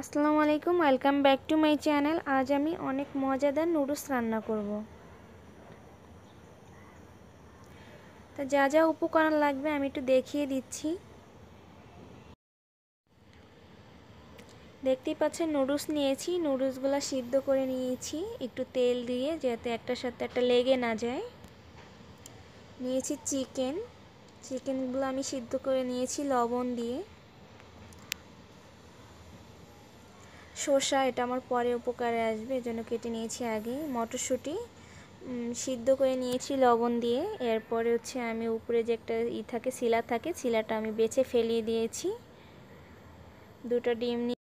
আসসালামু আলাইকুম welcome back to my channel আজ আমি অনেক মজাদার নুডলস রান্না করব তা যা যা উপকরণ লাগবে আমি একটু দেখিয়ে দিচ্ছি দেখতেই পাচ্ছেন নুডলস নিয়েছি নুডলসগুলো সিদ্ধ করে নিয়েছি একটু তেল দিয়ে যাতে একটার সাথে একটা লেগে না যায় নিয়েছি চিকেন চিকেনগুলো আমি সিদ্ধ করে নিয়েছি লবণ দিয়ে শসা এটা আমার পরে উপকারে আসবে এজন্য কেটে নিয়েছি আগে মটরশুঁটি সিদ্ধ করে নিয়েছি লবণ দিয়ে এরপরে হচ্ছে আমি উপরে যে একটা ই থাকে শিলা থাকে শিলাটা আমি বেছে ফেলিয়ে দিয়েছি দুটো ডিম নিয়ে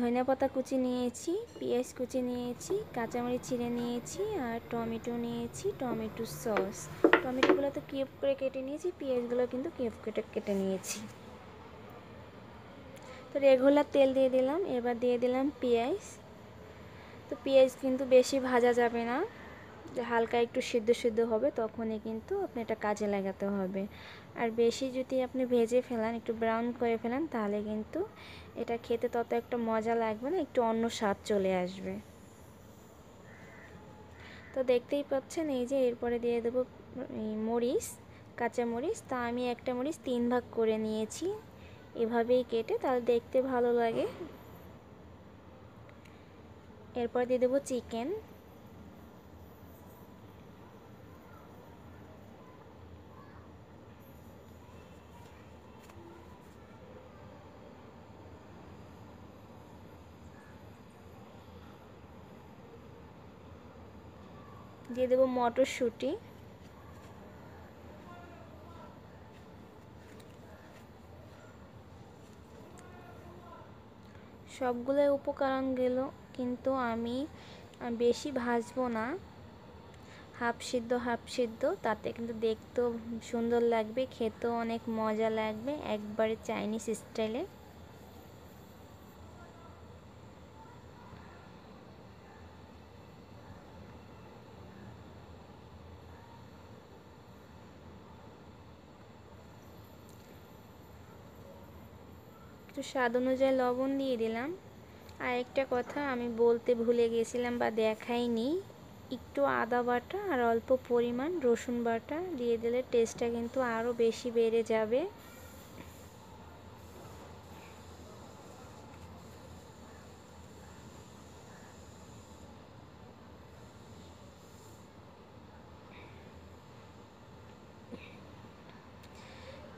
ধনিয়া পাতা কুচি নিয়েছি পেঁয়াজ কুচি নিয়েছি কাঁচামরিচ ছিঁড়ে নিয়েছি আর টমেটো নিয়েছি টমেটো সস টমেটোগুলো তো কেপ করে কেটে নিয়েছি পেঁয়াজগুলো কিন্তু কেপ কেটে কেটে নিয়েছি তো রেগুলার তেল দিয়ে দিলাম এবার দিয়ে দিলাম পেঁয়াজ তো পেঁয়াজ কিন্তু বেশি ভাজা যাবে না যে হালকা একটু সিদ্ধ সিদ্ধ হবে তখনই কিন্তু আপনি এটা কাজে লাগাতে হবে আর বেশি যদি আপনি ভেজে ফেলান একটু ব্রাউন করে ফেলান তাহলে কিন্তু এটা খেতে তত একটা মজা লাগবে না একটু অন্য স্বাদ চলে আসবে তো দেখতেই পাচ্ছেন এই যে এরপরে দিয়ে দেবো মরিচ কাঁচা মরিচ তা আমি একটা মরিচ তিন ভাগ করে নিয়েছি এভাবেই কেটে তাহলে দেখতে ভালো লাগে এরপর দিয়ে দেবো চিকেন দিয়ে দেবো মটরশুঁটি সবগুলো উপকরণ গেল কিন্তু আমি বেশি ভাজবো না হাফ সিদ্ধ হাফ সিদ্ধ তাতে কিন্তু দেখতেও সুন্দর লাগবে খেতেও অনেক মজা লাগবে একবারে চাইনিজ স্টাইলে একটু স্বাদ অনুযায়ী লবণ দিয়ে দিলাম আর একটা কথা আমি বলতে ভুলে গেছিলাম বা দেখাইনি একটু আদা বাটা আর অল্প পরিমাণ রসুন বাটা দিয়ে দিলে টেস্টটা কিন্তু আরও বেশি বেড়ে যাবে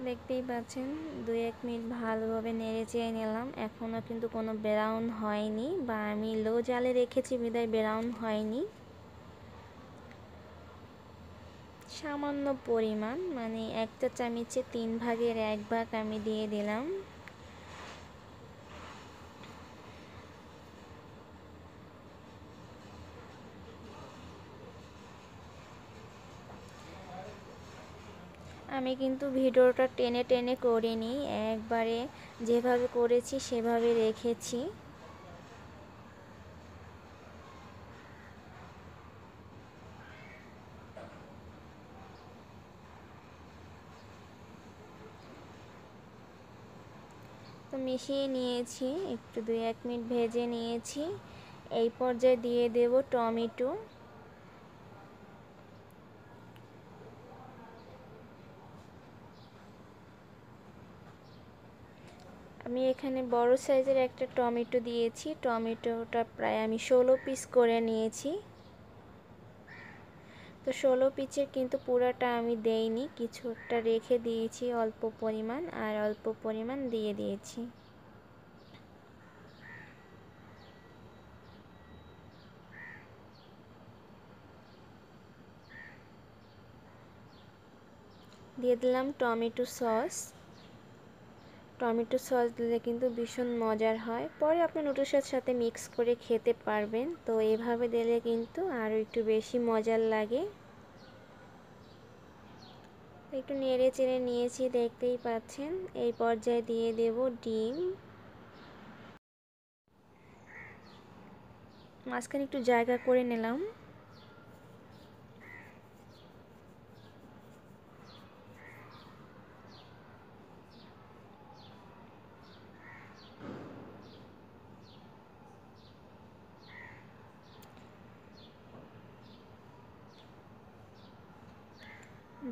দেখতেই পাচ্ছেন দুই এক মিনিট ভালোভাবে নেড়ে চেয়ে নিলাম এখনও কিন্তু কোনো ব্রাউন হয়নি বা আমি লো জালে রেখেছি বিদায় ব্রাউন হয়নি সামান্য পরিমাণ মানে একটা চামিচে তিন ভাগের এক ভাগ আমি দিয়ে দিলাম আমি কিন্তু ভিডিওটা টেনে টেনে করিনি একবারে যেভাবে করেছি সেভাবে রেখেছি তো মিশিয়ে নিয়েছি একটু দুই এক মিনিট ভেজে নিয়েছি এই পর্যায়ে দিয়ে দেব টমেটো আমি এখানে বড় সাইজের একটা টমেটো দিয়েছি টমেটোটা প্রায় আমি ষোলো পিস করে নিয়েছি তো ষোলো পিচের কিন্তু পুরোটা আমি দেইনি কিছুটা রেখে দিয়েছি অল্প পরিমাণ আর অল্প পরিমাণ দিয়ে দিয়েছি দিয়ে দিলাম টমেটো সস টমেটো সস দিলে কিন্তু ভীষণ মজার হয় পরে আপনি নুডলসের সাথে মিক্স করে খেতে পারবেন তো এভাবে দিলে কিন্তু আরও একটু বেশি মজার লাগে একটু নেড়ে চেড়ে নিয়েছি দেখতেই পাচ্ছেন এই পর্যায়ে দিয়ে দেব ডিম মাঝখানে একটু জায়গা করে নিলাম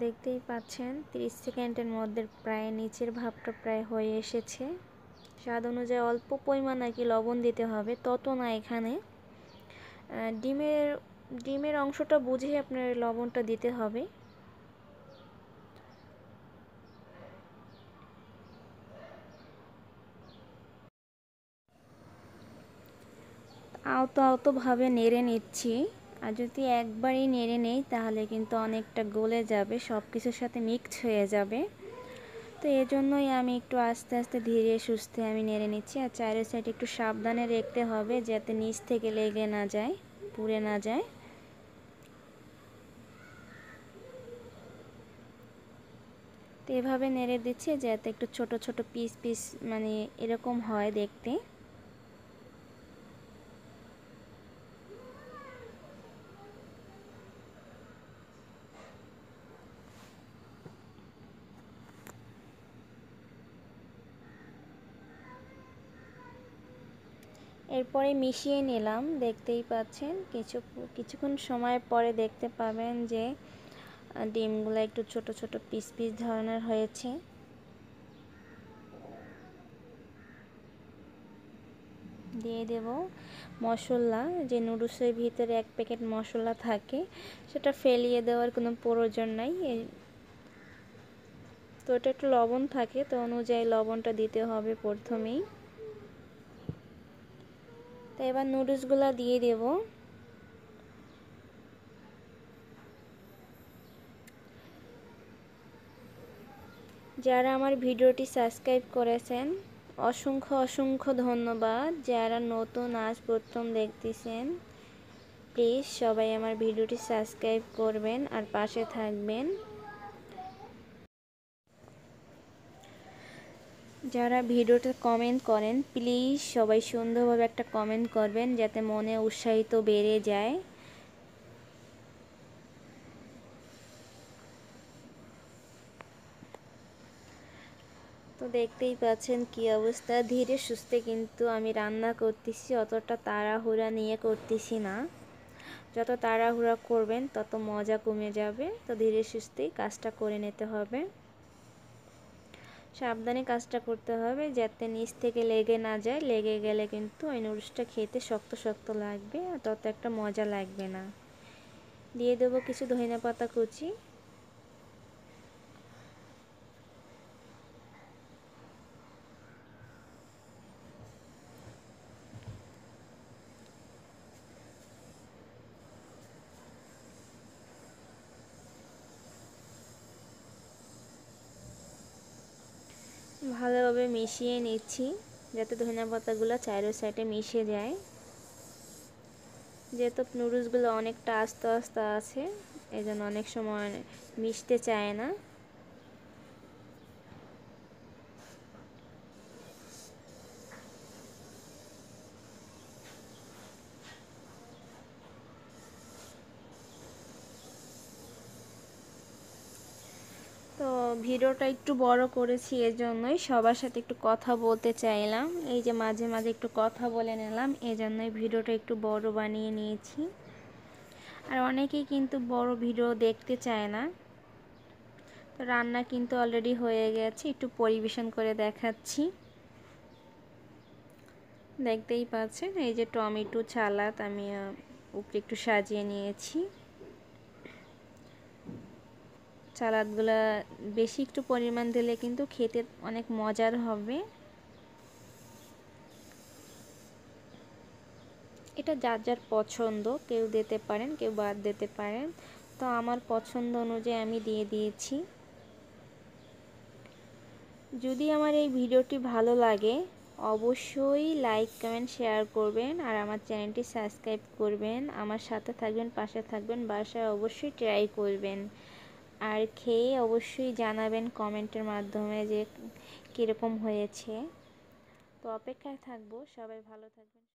দেখতেই পাচ্ছেন তিরিশ সেকেন্ডের মধ্যে প্রায় নিচের ভাবটা প্রায় হয়ে এসেছে স্বাদ অনুযায়ী অল্প পরিমাণ আর কি লবণ দিতে হবে তত না এখানে ডিমের ডিমের অংশটা বুঝে আপনার লবণটা দিতে হবে আওতো আওতোভাবে নেড়ে নিচ্ছি আর যদি একবারই নেড়ে নেই তাহলে কিন্তু অনেকটা গলে যাবে সব কিছুর সাথে মিক্স হয়ে যাবে তো এজন্যই আমি একটু আস্তে আস্তে ধীরে সুস্থে আমি নেড়ে নিচ্ছি আর চারের সাইড একটু সাবধানে রেখতে হবে যাতে নিচ থেকে লেগে না যায় পুড়ে না যায় তো এভাবে নেড়ে দিচ্ছি যাতে একটু ছোট ছোট পিস পিস মানে এরকম হয় দেখতে এরপরে মিশিয়ে নিলাম দেখতেই পাচ্ছেন কিছু কিছুক্ষণ সময় পরে দেখতে পাবেন যে ডিমগুলো একটু ছোট ছোট পিস পিস ধরনের হয়েছে দিয়ে দেব মশলা যে নুডলসের ভিতরে এক প্যাকেট মশলা থাকে সেটা ফেলিয়ে দেওয়ার কোনো প্রয়োজন নাই তো এটা একটু লবণ থাকে তো অনুযায়ী লবণটা দিতে হবে প্রথমেই তো এবার নুডলসগুলো দিয়ে দেব যারা আমার ভিডিওটি সাবস্ক্রাইব করেছেন অসংখ্য অসংখ্য ধন্যবাদ যারা নতুন আজ প্রথম দেখতেছেন প্লিজ সবাই আমার ভিডিওটি সাবস্ক্রাইব করবেন আর পাশে থাকবেন যারা ভিডিওতে কমেন্ট করেন প্লিজ সবাই সুন্দরভাবে একটা কমেন্ট করবেন যাতে মনে উৎসাহিত বেড়ে যায় তো দেখতেই পাচ্ছেন কি অবস্থা ধীরে সুস্থে কিন্তু আমি রান্না করতেছি অতটা তাড়াহুড়া নিয়ে করতেছি না যত তাড়াহুড়া করবেন তত মজা কমে যাবে তো ধীরে সুস্থেই কাজটা করে নিতে হবে সাবধানে কাজটা করতে হবে যাতে নিচ থেকে লেগে না যায় লেগে গেলে কিন্তু ওই নুডলসটা খেতে শক্ত শক্ত লাগবে আর তত একটা মজা লাগবে না দিয়ে দেবো কিছু ধনে পাতা কুচি ভালোভাবে মিশিয়ে নিচ্ছি যাতে ধনিয়া পাতাগুলো চাইরো সাইডে মিশে যায় যেহেতু নুডলসগুলো অনেকটা আস্তে আস্তে আছে এই জন্য অনেক সময় মিশতে চায় না ভিডিওটা একটু বড় করেছি এজন্যই সবার সাথে একটু কথা বলতে চাইলাম এই যে মাঝে মাঝে একটু কথা বলে নিলাম এজন্যই ভিডিওটা একটু বড় বানিয়ে নিয়েছি আর অনেকেই কিন্তু বড় ভিডিও দেখতে চায় না তো রান্না কিন্তু অলরেডি হয়ে গেছে একটু পরিবেশন করে দেখাচ্ছি দেখতেই পাচ্ছেন এই যে টমেটো ছালাদ আমি উপরে একটু সাজিয়ে নিয়েছি সালাদগুলো বেশি একটু পরিমাণ দিলে কিন্তু খেতে অনেক মজার হবে এটা যার যার পছন্দ কেউ দিতে পারেন কেউ বাদ দিতে পারেন তো আমার পছন্দ অনুযায়ী আমি দিয়ে দিয়েছি যদি আমার এই ভিডিওটি ভালো লাগে অবশ্যই লাইক কমেন্ট শেয়ার করবেন আর আমার চ্যানেলটি সাবস্ক্রাইব করবেন আমার সাথে থাকবেন পাশে থাকবেন বাসায় অবশ্যই ট্রাই করবেন আর খেয়ে অবশ্যই জানাবেন কমেন্টের মাধ্যমে যে কীরকম হয়েছে তো অপেক্ষায় থাকবো সবাই ভালো থাকবেন